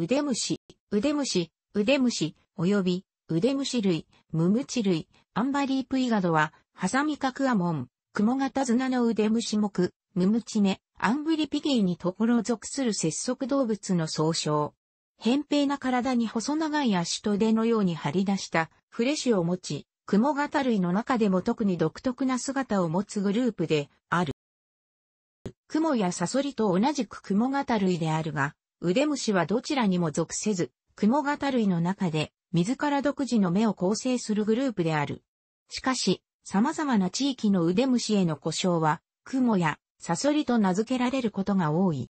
腕虫、腕虫、腕虫、及び、腕虫類、ムムチ類、アンバリープイガドは、ハサミカクアモン、クモ型ズナの腕虫目、ムムチメ、アンブリピギーにところ属する節足動物の総称。扁平な体に細長い足と腕のように張り出したフレッシュを持ち、クモガ類の中でも特に独特な姿を持つグループである。クモやサソリと同じくクモガ類であるが、腕虫はどちらにも属せず、クモ型類の中で、自ら独自の目を構成するグループである。しかし、様々な地域の腕虫への呼称は、クモやサソリと名付けられることが多い。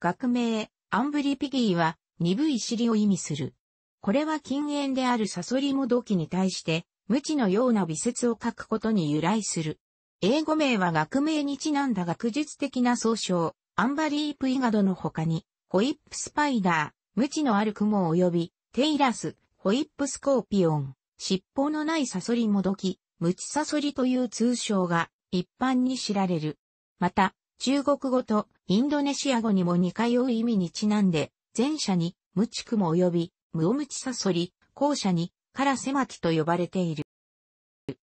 学名、アンブリピギーは、鈍い尻を意味する。これは禁煙であるサソリも土器に対して、無知のような微説を書くことに由来する。英語名は学名にちなんだ学術的な総称、アンバリープイガドの他に、ホイップスパイダー、無知のある雲及び、テイラス、ホイップスコーピオン、尻尾のないサソリもどき、ムチサソリという通称が一般に知られる。また、中国語とインドネシア語にも似通う意味にちなんで、前者にムチク及びムオムチサソリ、後者にカラセマキと呼ばれている。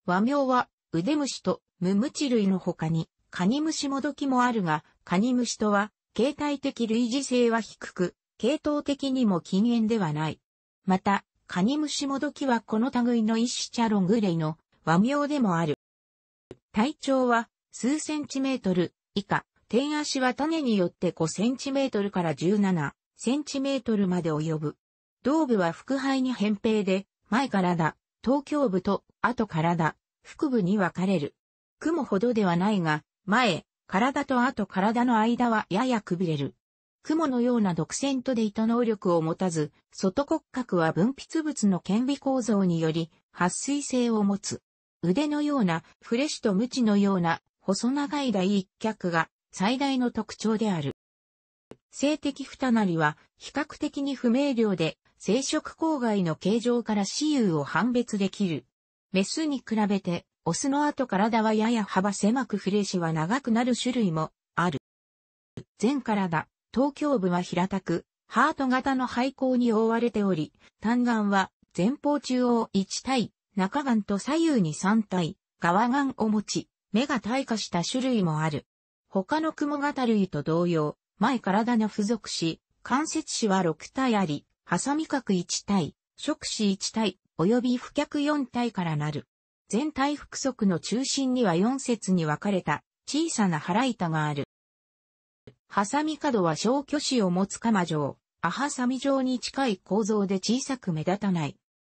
和名は腕虫とムムチ類の他にカニムシもどきもあるが、カニムシとは形態的類似性は低く、系統的にも禁煙ではない。また、カニムシモドキはこの類の一種チャロングレイの和名でもある。体長は数センチメートル以下、天足は種によって5センチメートルから17センチメートルまで及ぶ。胴部は腹肺に扁平で、前からだ、頭胸部と後からだ、腹部に分かれる。雲ほどではないが、前、体と後と体の間はややくびれる。雲のような独占とで糸能力を持たず、外骨格は分泌物の顕微構造により、撥水性を持つ。腕のような、フレッシュと無知のような、細長い第一脚が、最大の特徴である。性的二なりは、比較的に不明瞭で、生殖郊外の形状から雌雄を判別できる。メスに比べて、オスの後体はやや幅狭くフレシは長くなる種類もある。全体、東京部は平たく、ハート型の廃校に覆われており、単眼は前方中央1体、中眼と左右に3体、側眼を持ち、目が退化した種類もある。他の雲型類と同様、前体の付属し、関節子は6体あり、ハサミ角1体、触子1体、及び付脚4体からなる。全体複足の中心には4節に分かれた小さな腹板がある。ハサミ角は小巨子を持つ鎌状、アハサミ状に近い構造で小さく目立たない。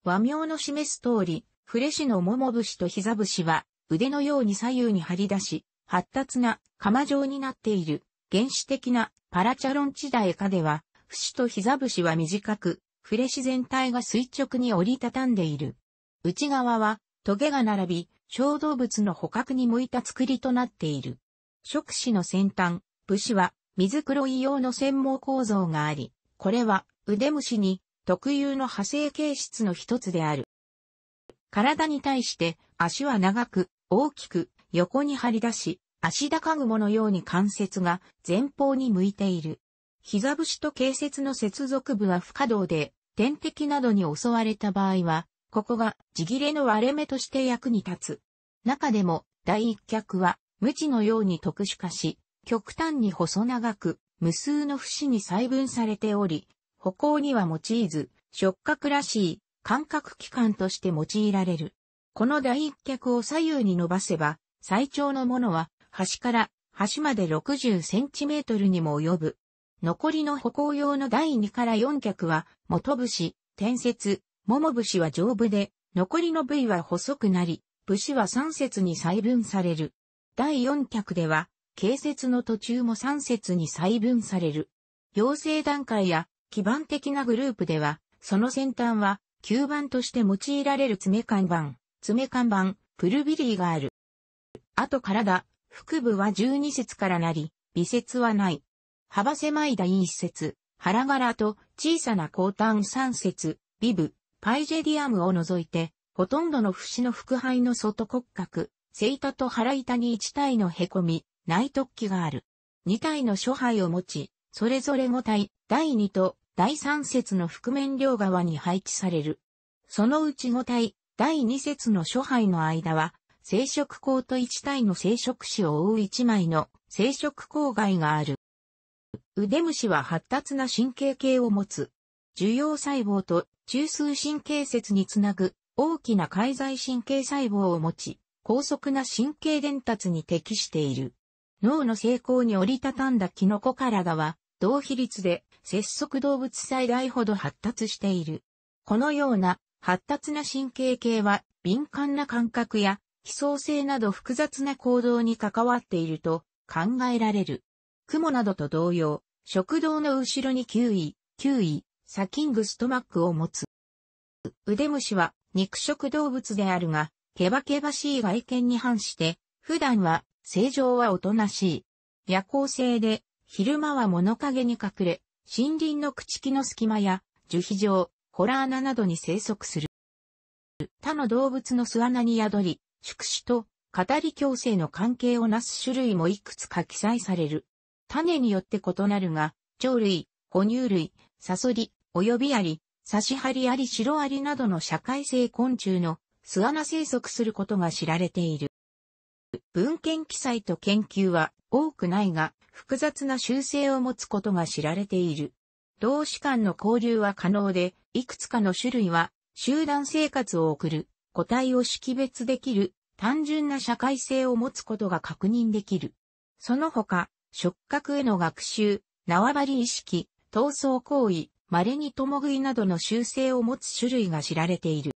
和名の示す通り、フレシの桃節と膝節は腕のように左右に張り出し、発達な鎌状になっている。原始的なパラチャロンチダエカでは、節と膝節は短く、フレシ全体が垂直に折りたたんでいる。内側はトゲが並び、小動物の捕獲に向いた作りとなっている。触手の先端、武士は水黒い用の繊毛構造があり、これは腕虫に特有の派生形質の一つである。体に対して足は長く、大きく、横に張り出し、足高雲のように関節が前方に向いている。膝節と形節の接続部は不可動で、天敵などに襲われた場合は、ここが地切れの割れ目として役に立つ。中でも、第一脚は、無知のように特殊化し、極端に細長く、無数の節に細分されており、歩行には用いず、触覚らしい感覚器官として用いられる。この第一脚を左右に伸ばせば、最長のものは端から端まで60センチメートルにも及ぶ。残りの歩行用の第2から4脚は、元節、転節、桃節は丈夫で、残りの部位は細くなり、節は3節に細分される。第4脚では、形節の途中も3節に細分される。養成段階や基盤的なグループでは、その先端は吸盤として用いられる爪看板、爪看板、プルビリーがある。あと体、腹部は12節からなり、微節はない。幅狭い第1節、腹柄と小さな後端3節、尾部、パイジェディアムを除いて、ほとんどの節の腹肺の外骨格、背板と腹板に1体の凹み、内突起がある。2体の諸肺を持ち、それぞれ5体、第2と第3節の覆面両側に配置される。そのうち5体、第2節の諸肺の間は、生殖口と1体の生殖子を覆う1枚の生殖口外がある。腕虫は発達な神経系を持つ。受容細胞と中枢神経節につなぐ大きな介在神経細胞を持ち、高速な神経伝達に適している。脳の成功に折りたたんだキノコ体は、同比率で節足動物最大ほど発達している。このような発達な神経系は敏感な感覚や非創性など複雑な行動に関わっていると考えられる。雲などと同様、食道の後ろに9位、9位、サキングストマックを持つ。腕虫は肉食動物であるが、ケバケバしい外見に反して、普段は正常はおとなしい。夜行性で、昼間は物陰に隠れ、森林の朽ち木の隙間や、樹皮状、ホラー穴などに生息する。他の動物の巣穴に宿り、宿主と語り共生の関係をなす種類もいくつか記載される。種によって異なるが、鳥類、哺乳類、サソリ、及びあり、刺し針あり白シロアリなどの社会性昆虫の巣穴生息することが知られている。文献記載と研究は多くないが複雑な習性を持つことが知られている。同士間の交流は可能で、いくつかの種類は集団生活を送る、個体を識別できる、単純な社会性を持つことが確認できる。その他、触覚への学習、縄張り意識、闘争行為、稀に共食いなどの習性を持つ種類が知られている。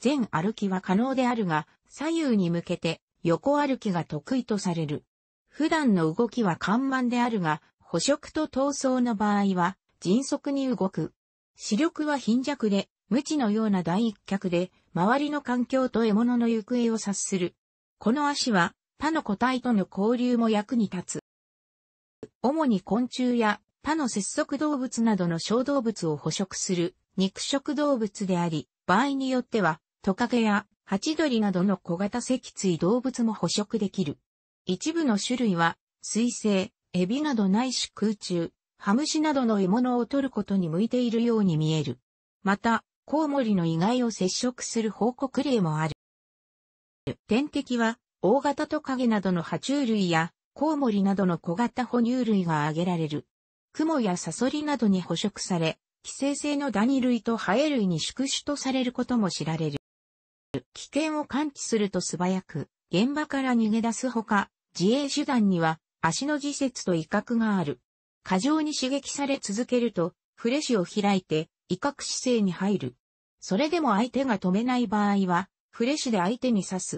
全歩きは可能であるが、左右に向けて横歩きが得意とされる。普段の動きは緩慢であるが、捕食と闘争の場合は迅速に動く。視力は貧弱で、無知のような第一脚で、周りの環境と獲物の行方を察する。この足は他の個体との交流も役に立つ。主に昆虫や他の節足動物などの小動物を捕食する肉食動物であり、場合によってはトカゲやハチドリなどの小型脊椎動物も捕食できる。一部の種類は水生、エビなどないし空中、ハムシなどの獲物を取ることに向いているように見える。また、コウモリの意外を接触する報告例もある。天敵は、大型トカゲなどの爬虫類や、コウモリなどの小型哺乳類が挙げられる。クモやサソリなどに捕食され、寄生性のダニ類とハエ類に宿主とされることも知られる。危険を感知すると素早く、現場から逃げ出すほか、自衛手段には足の自節と威嚇がある。過剰に刺激され続けると、フレッシュを開いて威嚇姿勢に入る。それでも相手が止めない場合は、フレッシュで相手に刺す。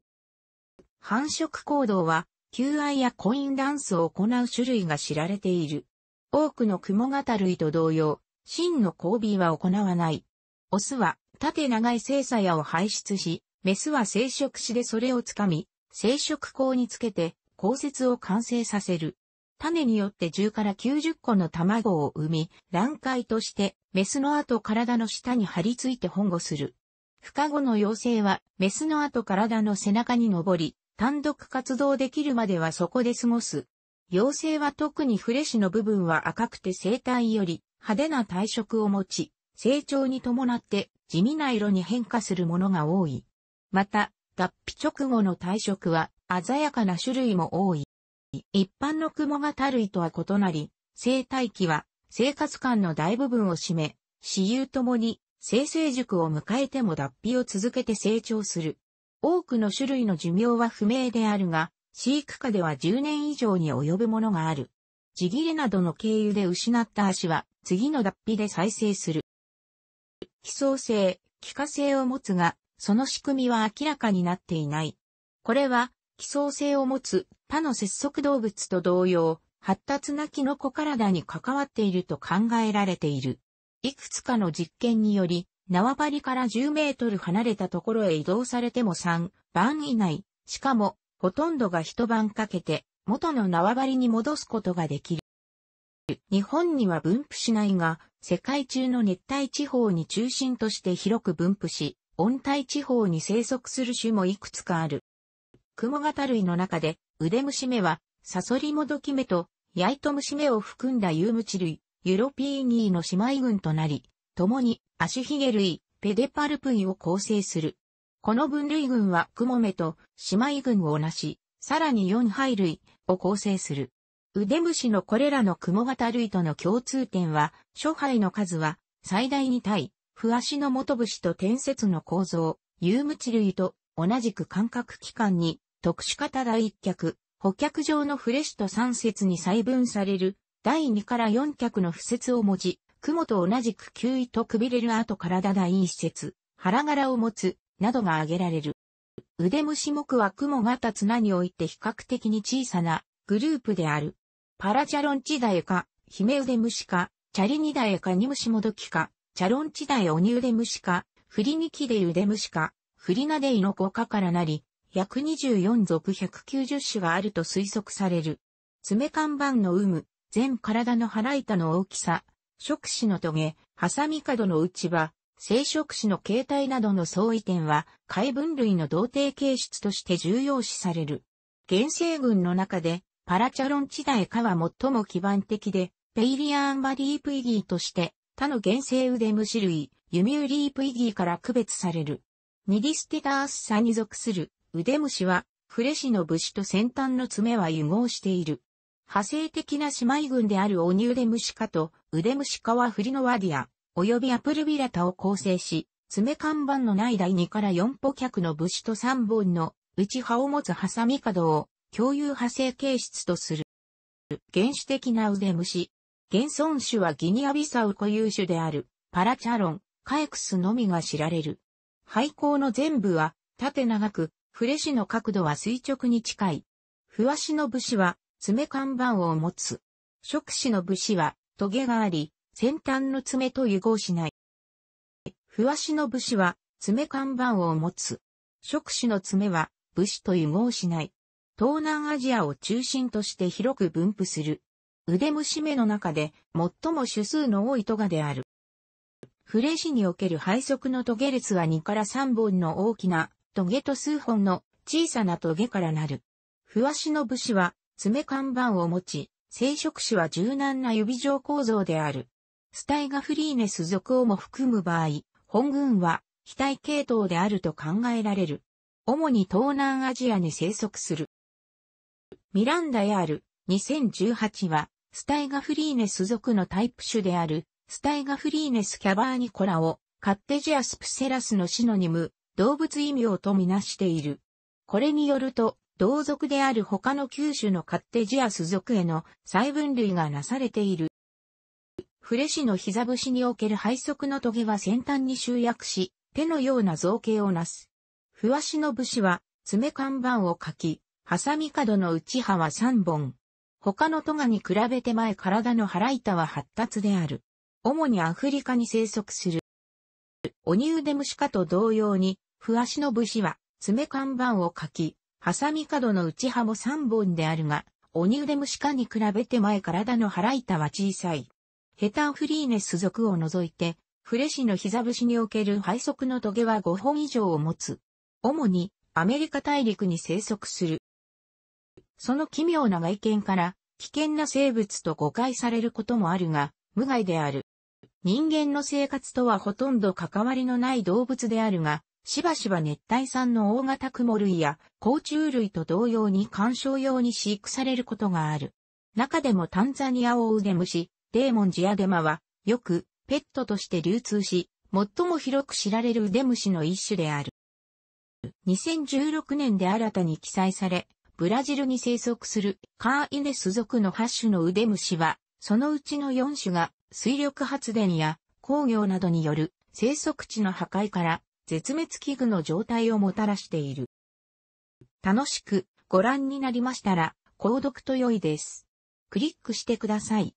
繁殖行動は、求愛やコインダンスを行う種類が知られている。多くの蛛型類と同様、真の交尾は行わない。オスは縦長い精査矢を排出し、メスは生殖しでそれをつかみ、生殖口につけて、降雪を完成させる。種によって10から90個の卵を産み、卵塊として、メスの後体の下に張り付いて保護する。孵化後の妖精は、メスの後体の背中に登り、単独活動できるまではそこで過ごす。妖精は特にフレシの部分は赤くて生体より派手な体色を持ち、成長に伴って地味な色に変化するものが多い。また、脱皮直後の体色は鮮やかな種類も多い。一般のたる類とは異なり、生体期は生活感の大部分を占め、死有ともに生成塾を迎えても脱皮を続けて成長する。多くの種類の寿命は不明であるが、飼育下では10年以上に及ぶものがある。地切れなどの経由で失った足は、次の脱皮で再生する。非創性、気化性を持つが、その仕組みは明らかになっていない。これは、気創性を持つ他の節足動物と同様、発達なキノコ体に関わっていると考えられている。いくつかの実験により、縄張りから10メートル離れたところへ移動されても3番以内、しかもほとんどが一晩かけて元の縄張りに戻すことができる。日本には分布しないが、世界中の熱帯地方に中心として広く分布し、温帯地方に生息する種もいくつかある。クモ型類の中で、腕虫目は、サソリモドキ目と、ヤイト虫目を含んだユウムチ類、ユロピーニーの姉妹群となり、共に、アシュヒゲ類、ペデパルプイを構成する。この分類群はクモメと姉妹群を同じ、さらに4杯類を構成する。ウデムシのこれらのクモ型類との共通点は、諸肺の数は最大二体、不足の元節と転節の構造、有無地類と同じく間隔器官に特殊型第一脚、補脚状のフレシと三節に細分される第二から四脚の不節を持ち、雲と同じく球位とくびれる後体第一節、腹柄を持つなどが挙げられる。腕虫目は雲型綱において比較的に小さなグループである。パラチャロンチダエか、ヒメウデムシか、チャリニダエかニムシモドキか、チャロンチダエオニウデムシか、フリニキデウデムシか、フリナデイの5科からなり、約24属190種があると推測される。爪看板の有無、全体の腹板の大きさ、触手の棘、ハサミ角の内場、生殖子の形態などの相違点は、海分類の同定形質として重要視される。原生群の中で、パラチャロンチダエは最も基盤的で、ペイリアンバリープイギーとして、他の原生腕虫類、ユミューリープイギーから区別される。ニディスティタースサに属する腕虫は、フレシの武士と先端の爪は融合している。派生的な姉妹群であるオニウデムシ科と腕虫ム科はフリノワディア、及びアプルビラタを構成し、爪看板のない第2から4歩脚の武士と3本の内葉を持つハサミ角を共有派生形質とする。原始的な腕虫。現存種はギニアビサウ固有種であるパラチャロン、カエクスのみが知られる。廃校の全部は縦長く、フレシの角度は垂直に近い。フワシの武士は爪看板を持つ。触手の武士はトゲがあり、先端の爪と融合しない。ふわしの武士は、爪看板を持つ。触手の爪は、武士と融合しない。東南アジアを中心として広く分布する。腕虫目の中で、最も種数の多いトガである。フレシにおける配足のトゲ列は2から3本の大きなトゲと数本の小さなトゲからなる。ふわしの武士は爪看板を持ち、生殖種は柔軟な指状構造である。スタイガフリーネス属をも含む場合、本群は非対系統であると考えられる。主に東南アジアに生息する。ミランダヤール2018は、スタイガフリーネス属のタイプ種である、スタイガフリーネスキャバーニコラを、カッテジアスプセラスのシノニム、動物異名とみなしている。これによると、同族である他の九種のカッテジアス属への細分類がなされている。フレシの膝節における背側の棘は先端に集約し、手のような造形をなす。ふわしの節は、爪看板を書き、ハサミ角の内歯は3本。他のトガに比べて前体の腹板は発達である。主にアフリカに生息する。オニウデムシカと同様に、ふしの節は、爪看板を書き、ハサミ角の内歯も3本であるが、オニウデムシカに比べて前体の腹板は小さい。ヘタン・フリーネス属を除いて、フレシの膝節における背側の棘は5本以上を持つ。主にアメリカ大陸に生息する。その奇妙な外見から危険な生物と誤解されることもあるが、無害である。人間の生活とはほとんど関わりのない動物であるが、しばしば熱帯産の大型雲類や甲虫類と同様に観賞用に飼育されることがある。中でもタンザニアオウデムシ、デーモンジアデマは、よく、ペットとして流通し、最も広く知られる腕虫の一種である。2016年で新たに記載され、ブラジルに生息するカーイネス属の8種の腕虫は、そのうちの4種が水力発電や工業などによる生息地の破壊から絶滅危惧の状態をもたらしている。楽しくご覧になりましたら、購読と良いです。クリックしてください。